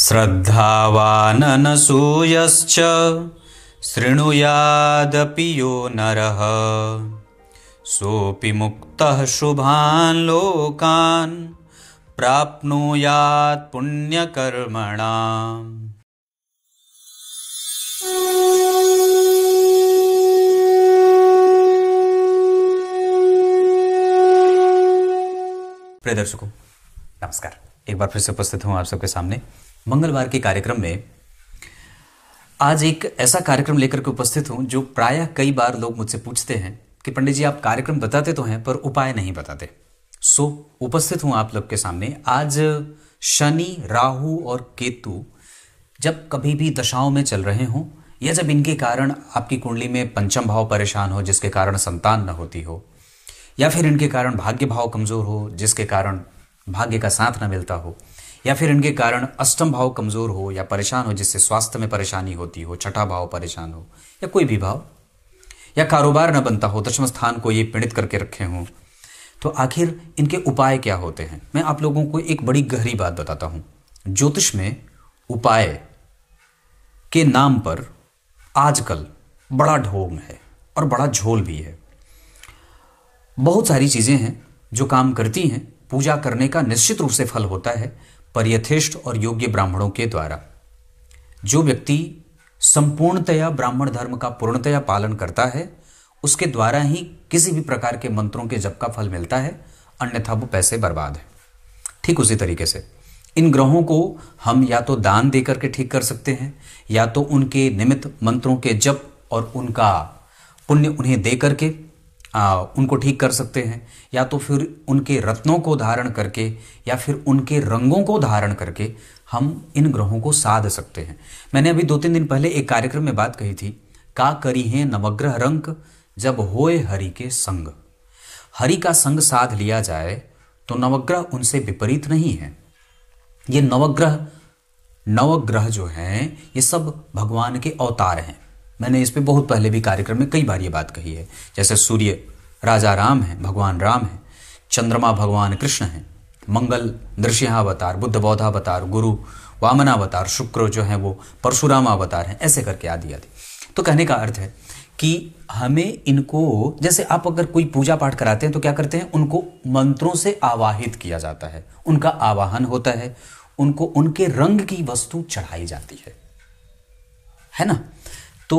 श्रद्धावाननसूयश्च शृणुयादपि यो नरः सोऽपि मुक्तः शुभान् लोकान् प्राप्नुयात् पुण्यकर्मणा प्रिय दर्शकों नमस्कार एक बार फिर से उपस्थित हूँ आप सबके सामने मंगलवार के कार्यक्रम में आज एक ऐसा कार्यक्रम लेकर के उपस्थित हूं जो प्रायः कई बार लोग मुझसे पूछते हैं कि पंडित जी आप कार्यक्रम बताते तो हैं पर उपाय नहीं बताते सो उपस्थित हूं आप लोग के सामने आज शनि राहु और केतु जब कभी भी दशाओं में चल रहे हों या जब इनके कारण आपकी कुंडली में पंचम भाव परेशान हो जिसके कारण संतान न होती हो या फिर इनके कारण भाग्य भाव कमज़ोर हो जिसके कारण भाग्य का साथ न मिलता हो या फिर इनके कारण अष्टम भाव कमजोर हो या परेशान हो जिससे स्वास्थ्य में परेशानी होती हो छठा भाव परेशान हो या कोई भी भाव या कारोबार न बनता हो दशम स्थान को ये पीड़ित करके रखे हों तो आखिर इनके उपाय क्या होते हैं मैं आप लोगों को एक बड़ी गहरी बात बताता हूं ज्योतिष में उपाय के नाम पर आजकल बड़ा ढोंग है और बड़ा झोल भी है बहुत सारी चीज़ें हैं जो काम करती हैं पूजा करने का निश्चित रूप से फल होता है यथेष्ट और योग्य ब्राह्मणों के द्वारा जो व्यक्ति संपूर्णतया ब्राह्मण धर्म का पूर्णतया पालन करता है उसके द्वारा ही किसी भी प्रकार के मंत्रों के जप का फल मिलता है अन्यथा वो पैसे बर्बाद है ठीक उसी तरीके से इन ग्रहों को हम या तो दान दे करके ठीक कर सकते हैं या तो उनके निमित्त मंत्रों के जप और उनका पुण्य उन्हें दे करके आ, उनको ठीक कर सकते हैं या तो फिर उनके रत्नों को धारण करके या फिर उनके रंगों को धारण करके हम इन ग्रहों को साध सकते हैं मैंने अभी दो तीन दिन पहले एक कार्यक्रम में बात कही थी का करी है नवग्रह रंग जब होए हरि के संग हरि का संग साध लिया जाए तो नवग्रह उनसे विपरीत नहीं है ये नवग्रह नवग्रह जो हैं ये सब भगवान के अवतार हैं मैंने इस पर बहुत पहले भी कार्यक्रम में कई बार ये बात कही है जैसे सूर्य राजा राम है भगवान राम है चंद्रमा भगवान कृष्ण है मंगल नृसिहावतार बुद्ध बौद्धावतार गुरु वामनावतार शुक्र जो है वो परशुराम अवतार हैं ऐसे करके आदि आदि तो कहने का अर्थ है कि हमें इनको जैसे आप अगर कोई पूजा पाठ कराते हैं तो क्या करते हैं उनको मंत्रों से आवाहित किया जाता है उनका आवाहन होता है उनको उनके रंग की वस्तु चढ़ाई जाती है है ना तो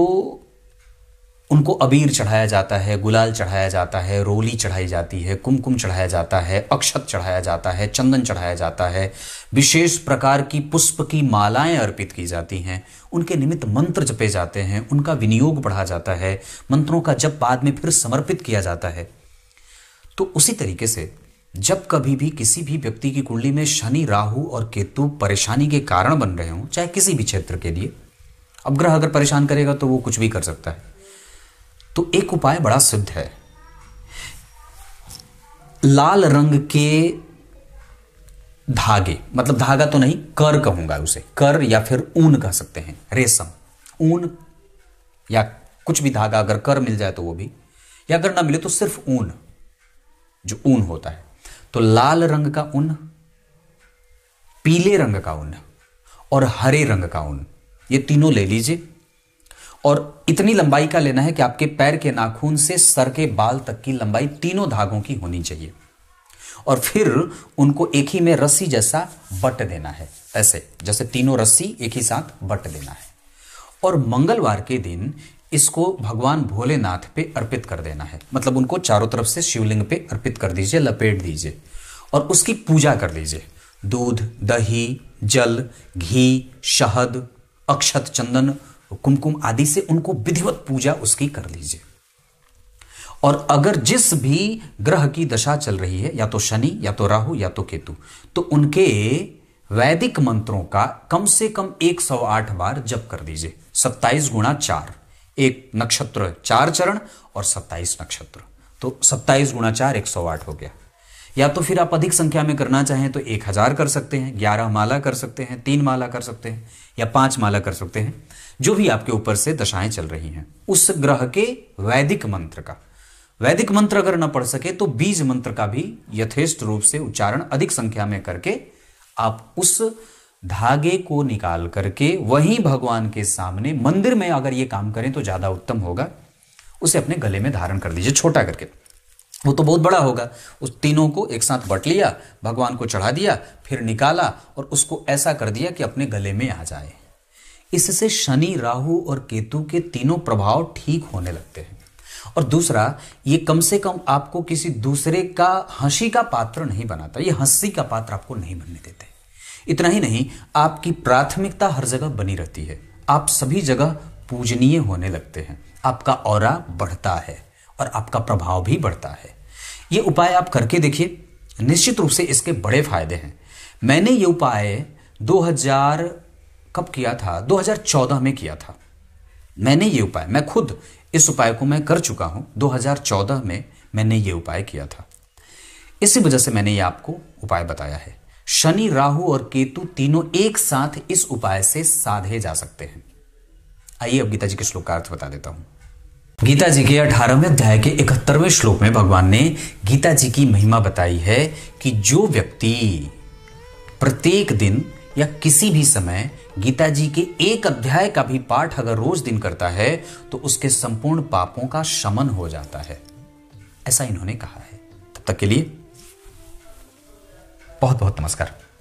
उनको अबीर चढ़ाया जाता है गुलाल चढ़ाया जाता है रोली चढ़ाई जाती है कुमकुम चढ़ाया जाता है अक्षत चढ़ाया जाता है चंदन चढ़ाया जाता है विशेष प्रकार की पुष्प की मालाएं अर्पित की जाती हैं उनके निमित्त मंत्र जपे जाते हैं उनका विनियोग बढ़ा जाता है मंत्रों का जप बाद में फिर समर्पित किया जाता है तो उसी तरीके से जब कभी भी किसी भी व्यक्ति की कुंडली में शनि राहु और केतु परेशानी के कारण बन रहे हों चाहे किसी भी क्षेत्र के लिए अब ग्रह अगर परेशान करेगा तो वो कुछ भी कर सकता है तो एक उपाय बड़ा सिद्ध है लाल रंग के धागे मतलब धागा तो नहीं कर कहूंगा उसे कर या फिर ऊन कह सकते हैं रेशम ऊन या कुछ भी धागा अगर कर मिल जाए तो वो भी या अगर ना मिले तो सिर्फ ऊन जो ऊन होता है तो लाल रंग का ऊन पीले रंग का ऊन और हरे रंग का ऊन ये तीनों ले लीजिए और इतनी लंबाई का लेना है कि आपके पैर के नाखून से सर के बाल तक की लंबाई तीनों धागों की होनी चाहिए और फिर उनको एक ही में रस्सी जैसा बट देना है ऐसे जैसे तीनों रस्सी एक ही साथ बट देना है और मंगलवार के दिन इसको भगवान भोलेनाथ पे अर्पित कर देना है मतलब उनको चारों तरफ से शिवलिंग पे अर्पित कर दीजिए लपेट दीजिए और उसकी पूजा कर लीजिए दूध दही जल घी शहद अक्षत चंदन कुमकुम आदि से उनको विधिवत पूजा उसकी कर लीजिए और अगर जिस भी ग्रह की दशा चल रही है या तो शनि या तो राहु या तो केतु तो उनके वैदिक मंत्रों का कम से कम 108 बार जप कर दीजिए 27 गुणा चार एक नक्षत्र चार चरण और 27 नक्षत्र तो 27 गुणा चार एक हो गया या तो फिर आप अधिक संख्या में करना चाहें तो एक हजार कर सकते हैं ग्यारह माला कर सकते हैं तीन माला कर सकते हैं या पांच माला कर सकते हैं जो भी आपके ऊपर से दशाएं चल रही हैं उस ग्रह के वैदिक मंत्र का वैदिक मंत्र अगर न पढ़ सके तो बीज मंत्र का भी यथेष्ट रूप से उच्चारण अधिक संख्या में करके आप उस धागे को निकाल करके वहीं भगवान के सामने मंदिर में अगर ये काम करें तो ज्यादा उत्तम होगा उसे अपने गले में धारण कर दीजिए छोटा करके वो तो बहुत बड़ा होगा उस तीनों को एक साथ बट लिया भगवान को चढ़ा दिया फिर निकाला और उसको ऐसा कर दिया कि अपने गले में आ जाए इससे शनि राहु और केतु के तीनों प्रभाव ठीक होने लगते हैं और दूसरा ये कम से कम आपको किसी दूसरे का हंसी का पात्र नहीं बनाता ये हंसी का पात्र आपको नहीं बनने देते इतना ही नहीं आपकी प्राथमिकता हर जगह बनी रहती है आप सभी जगह पूजनीय होने लगते हैं आपका और बढ़ता है और आपका प्रभाव भी बढ़ता है ये उपाय आप करके देखिए निश्चित रूप से इसके बड़े फायदे हैं मैंने ये उपाय 2000 कब किया था 2014 में किया था मैंने ये उपाय मैं खुद इस उपाय को मैं कर चुका हूं 2014 में मैंने ये उपाय किया था इसी वजह से मैंने ये आपको उपाय बताया है शनि राहु और केतु तीनों एक साथ इस उपाय से साधे जा सकते हैं आइए अब गीता जी के श्लोकार्थ बता देता हूं गीता जी के अठारहवें अध्याय के इकहत्तरवें श्लोक में भगवान ने गीता जी की महिमा बताई है कि जो व्यक्ति प्रत्येक दिन या किसी भी समय गीता जी के एक अध्याय का भी पाठ अगर रोज दिन करता है तो उसके संपूर्ण पापों का शमन हो जाता है ऐसा इन्होंने कहा है तब तक के लिए बहुत बहुत नमस्कार